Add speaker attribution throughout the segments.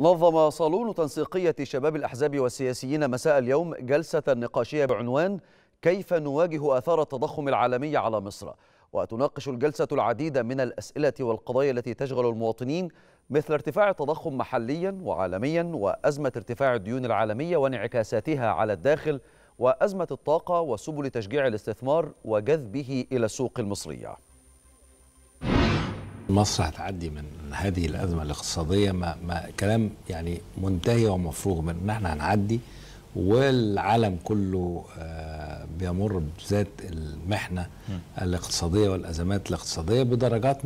Speaker 1: نظم صالون تنسيقية شباب الأحزاب والسياسيين مساء اليوم جلسة نقاشية بعنوان كيف نواجه آثار التضخم العالمي على مصر وتناقش الجلسة العديد من الأسئلة والقضايا التي تشغل المواطنين مثل ارتفاع التضخم محليا وعالميا وأزمة ارتفاع الديون العالمية وانعكاساتها على الداخل وأزمة الطاقة وسبل تشجيع الاستثمار وجذبه إلى السوق المصرية
Speaker 2: مصر هتعدي من هذه الازمه الاقتصاديه ما, ما كلام يعني منتهي ومفروغ من ان احنا هنعدي والعالم كله آه، بيمر بذات المحنه الاقتصاديه والازمات الاقتصاديه بدرجات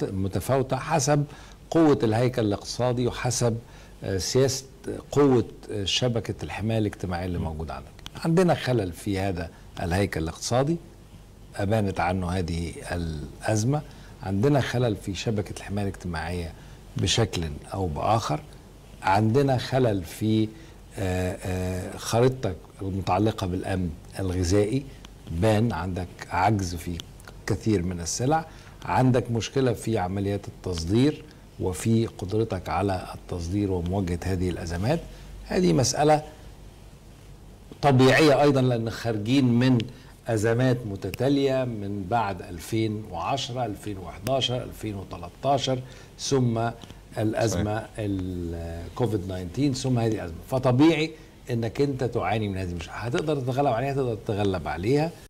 Speaker 2: متفاوته حسب قوه الهيكل الاقتصادي وحسب آه، سياسه قوه آه، شبكه الحمايه الاجتماعيه اللي موجوده عندك. عندنا خلل في هذا الهيكل الاقتصادي ابانت عنه هذه الازمه عندنا خلل في شبكة الحماية الاجتماعية بشكل أو بآخر عندنا خلل في آه، آه، خريطتك المتعلقة بالأمن الغذائي بان عندك عجز في كثير من السلع عندك مشكلة في عمليات التصدير وفي قدرتك على التصدير ومواجهة هذه الأزمات هذه مسألة طبيعية أيضا لأن خارجين من ازمات متتاليه من بعد 2010 2011 2013 ثم الازمه الكوفيد 19 ثم هذه الازمه فطبيعي انك انت تعاني من هذه المشكله هتقدر تتغلب عليها تقدر تتغلب عليها